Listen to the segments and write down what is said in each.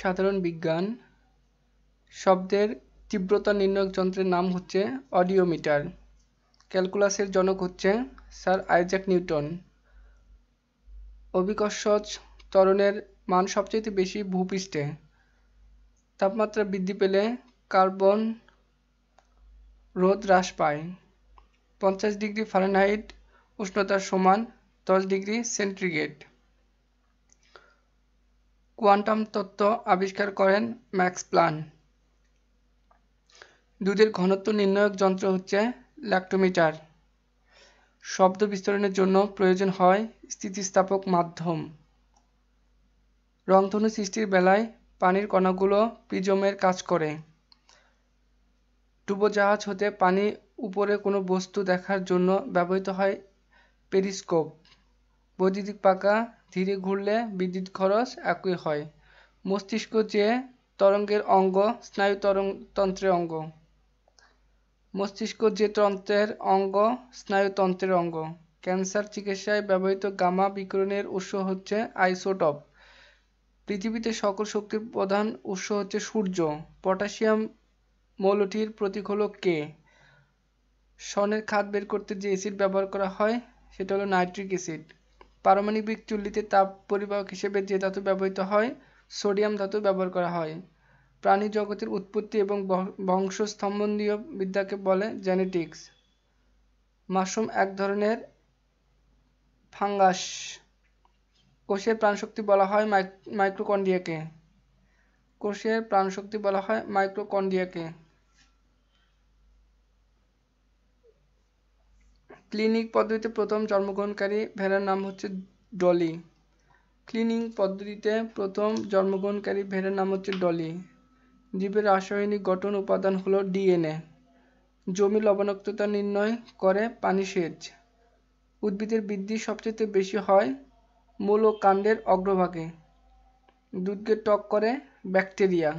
সাধারণ বিজ্ঞান শব্দের তীব্রতা নির্ণয়ক যন্ত্রের নাম হচ্ছে অডিওমিটার ক্যালকুলাসের জনক হচ্ছে স্যার আইজাক নিউটন অভিকর্ষজ ত্বরণের মান সবচেয়ে বেশি ভূপৃষ্ঠে তাপমাত্রা বৃদ্ধি পেলে কার্বন রোদ হ্রাস পায় পঞ্চাশ ডিগ্রি ফারেনহাইট উষ্ণতার সমান দশ ডিগ্রি সেন্টিগ্রেড কোয়ান্টাম তত্ত্ব আবিষ্কার করেন ম্যাক্স প্লান দুধের ঘনত্ব নির্ণায়ক যন্ত্র হচ্ছে ল্যাক্টোমিটার শব্দ বিস্তরণের জন্য প্রয়োজন হয় স্থিতিস্থাপক মাধ্যম রংধনু সৃষ্টির বেলায় পানির কণাগুলো প্রিজমের কাজ করে ডুবোজাহাজ হতে পানি উপরে কোনো বস্তু দেখার জন্য ব্যবহৃত হয় পেরিস্কোপ বৈদ্যুতিক পাকা ধীরে ঘুরলে বিদ্যুৎ খরচ একই হয় মস্তিষ্ক যে তরঙ্গের অঙ্গ স্নায়ু তন্ত্রের অঙ্গ মস্তিষ্ক যে তন্ত্রের অঙ্গ স্নায়ুতন্ত্রের অঙ্গ ক্যান্সার চিকিৎসায় ব্যবহৃত গামা বিকিরণের উৎস হচ্ছে আইসোটপ পৃথিবীতে সকল শক্তির প্রধান উৎস হচ্ছে সূর্য পটাশিয়াম মৌলটির প্রতীক হলো কে সনের খাত বের করতে যে অ্যাসিড ব্যবহার করা হয় সেটা হলো নাইট্রিক অ্যাসিড পারমাণবিক চুল্লিতে তাপ পরিবাহক হিসেবে যে ধাতু ব্যবহৃত হয় সোডিয়াম ধাতু ব্যবহার করা হয় প্রাণী জগতের উৎপত্তি এবং বংশ সম্বন্ধীয় বিদ্যাকে বলে জেনেটিক্স মাশরুম এক ধরনের ফাঙ্গাস কোষের প্রাণশক্তি বলা হয় মাইক্রোকন্ডিয়াকে কোষের প্রাণশক্তি বলা হয় মাইক্রোকন্ডিয়াকে ক্লিনিক পদ্ধতিতে প্রথম জন্মগ্রহণকারী ভেড়ার নাম হচ্ছে ডলি ক্লিনিং পদ্ধতিতে প্রথম জন্মগ্রহণকারী ভেড়ার নাম হচ্ছে ডলি জীবের রাসায়নিক গঠন উপাদান হলো ডিএনএ জমি লবণাক্ততা নির্ণয় করে পানি সেচ উদ্ভিদের বৃদ্ধি সবচেয়ে বেশি হয় মূল ও কাণ্ডের অগ্রভাগে দুধকে টক করে ব্যাকটেরিয়া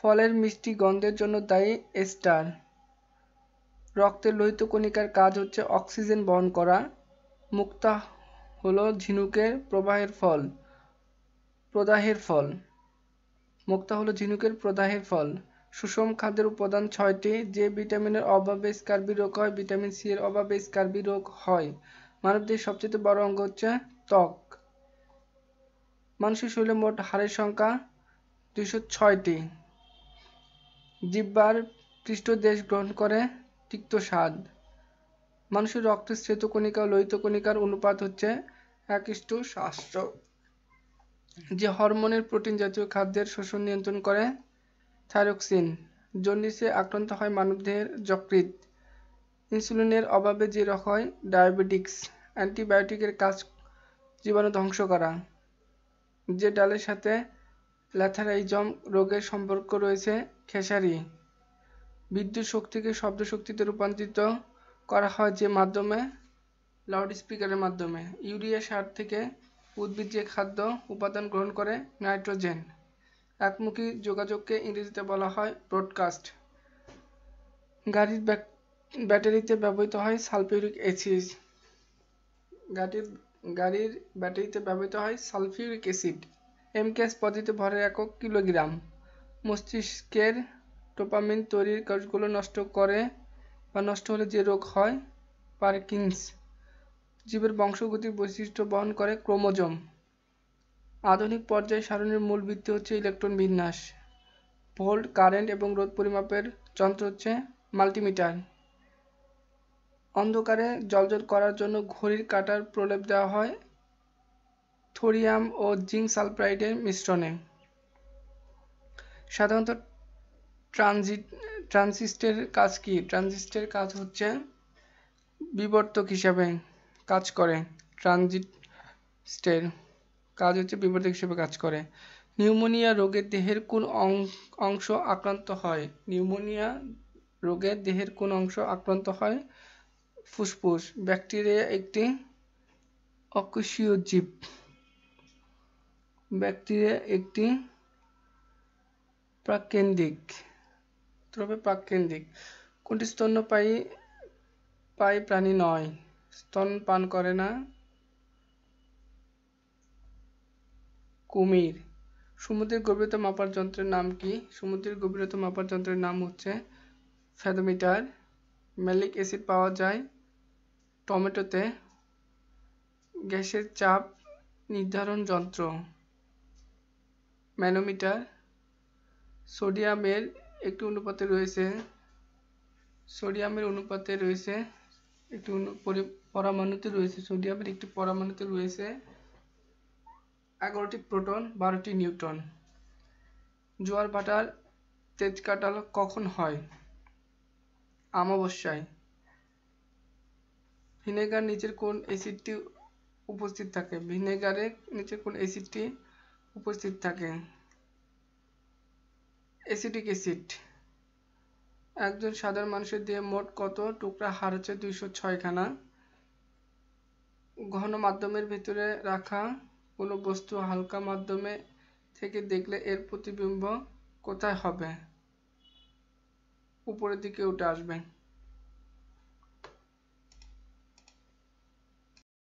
ফলের মিষ্টি গন্ধের জন্য দায়ী স্টার রক্তের লোহিত কণিকার কাজ হচ্ছে অক্সিজেন বহন করা মুক্তা হলো ঝিনুকের প্রবাহের ফল প্রদাহের ফল মুক্তা হলো ঝিনুকের প্রদাহের ফল সুষম খাদ্যের উপাদান ছয়টি যে ভিটামিনের অভাবে স্কার্বি রোগ হয় ভিটামিন সি এর অভাবে স্কার্বি রোগ হয় মানবদের সবচেয়ে বড় অঙ্গ হচ্ছে ত্বক মানুষের শরীরে মোট হাড়ের সংখ্যা দুইশো ছয়টি জিব্বার পৃষ্ঠদেশ গ্রহণ করে তিক্ত স্বাদ মানুষের রক্তের শ্বেতকণিকা ও কণিকার অনুপাত হচ্ছে এক ইস্টু সাতশো যে হরমোনের প্রোটিন জাতীয় খাদ্যের শোষণ নিয়ন্ত্রণ করে থাইরক্সিন জন্ডিসে আক্রান্ত হয় মানবদেহের যকৃত ইনসুলিনের অভাবে যে রোগ হয় ডায়াবেটিক্স অ্যান্টিবায়োটিকের কাজ জীবাণু ধ্বংস করা যে ডালের সাথে ল্যাথারাইজম রোগের সম্পর্ক রয়েছে খেসারি বিদ্যুৎ শক্তিকে শব্দ শক্তিতে রূপান্তরিত করা হয় যে মাধ্যমে লাউড স্পিকারের মাধ্যমে ইউরিয়া সার থেকে উদ্ভিদ যে খাদ্য উপাদান গ্রহণ করে নাইট্রোজেন একমুখী যোগাযোগকে ইংরেজিতে বলা হয় ব্রডকাস্ট গাড়ির ব্যাটারিতে ব্যবহৃত হয় সালফিউরিক অ্যাসিড গাড়ির গাড়ির ব্যাটারিতে ব্যবহৃত হয় সালফিউরিক অ্যাসিড এমকেএস পদ্ধতিতে ভরের একক কিলোগ্রাম মস্তিষ্কের ডোপামিন তৈরির কাজগুলো নষ্ট করে বা নষ্ট হলে যে রোগ হয় পার্কিন্স জীবের বংশগতিক বৈশিষ্ট্য বহন করে ক্রোমোজম আধুনিক পর্যায়ে সারণীর মূল ভিত্তি হচ্ছে ইলেকট্রন বিন্যাস ভোল্ট কারেন্ট এবং রোধ পরিমাপের যন্ত্র হচ্ছে মাল্টিমিটার অন্ধকারে জলজল করার জন্য ঘড়ির কাটার প্রলেপ দেওয়া হয় থোরিয়াম ও জিঙ্ক সালফ্রাইডের মিশ্রণে সাধারণত ট্রানজিট ট্রানজিস্টের কাজ কি ট্রানজিস্টের কাজ হচ্ছে বিবর্তক হিসাবে কাজ করে ট্রানজিটের কাজ হচ্ছে বিবর্তক হিসাবে কাজ করে নিউমোনিয়া রোগে দেহের কোন অংশ আক্রান্ত হয় নিউমোনিয়া রোগে দেহের কোন অংশ আক্রান্ত হয় ফুসফুস ব্যাকটেরিয়া একটি অকোষীয় জীব ব্যাকটেরিয়া একটি প্রাকেন্দ্রিক তবে প্রাককেন্দ্রিক কোনটি স্তন্যপায়ী পায়ী প্রাণী নয় স্তন পান করে না কুমির সমুদ্রের গভীরতা মাপার যন্ত্রের নাম কি সমুদ্রের গভীরতা মাপার যন্ত্রের নাম হচ্ছে ফ্যাদোমিটার ম্যালিক অ্যাসিড পাওয়া যায় টমেটোতে গ্যাসের চাপ নির্ধারণ যন্ত্র ম্যানোমিটার সোডিয়ামের একটি অনুপাতে রয়েছে সোডিয়ামের অনুপাতে রয়েছে একটি পরমাণুতে রয়েছে সোডিয়ামের একটি পরমাণুতে রয়েছে এগারোটি প্রোটন বারোটি নিউটন জোয়ার ভাটার তেজ কাটাল কখন হয় আমাবস্যায় ভিনেগার নিচের কোন অ্যাসিডটি উপস্থিত থাকে ভিনেগারের নিচের কোন অ্যাসিডটি উপস্থিত থাকে অ্যাসিটিক অ্যাসিড একজন সাধারণ মানুষের দেহে মোট কত টুকরা হাড় হচ্ছে দুইশো ছয়খানা ঘন মাধ্যমের ভিতরে রাখা কোনো বস্তু হালকা মাধ্যমে থেকে দেখলে এর প্রতিবিম্ব কোথায় হবে উপরের দিকে উঠে আসবে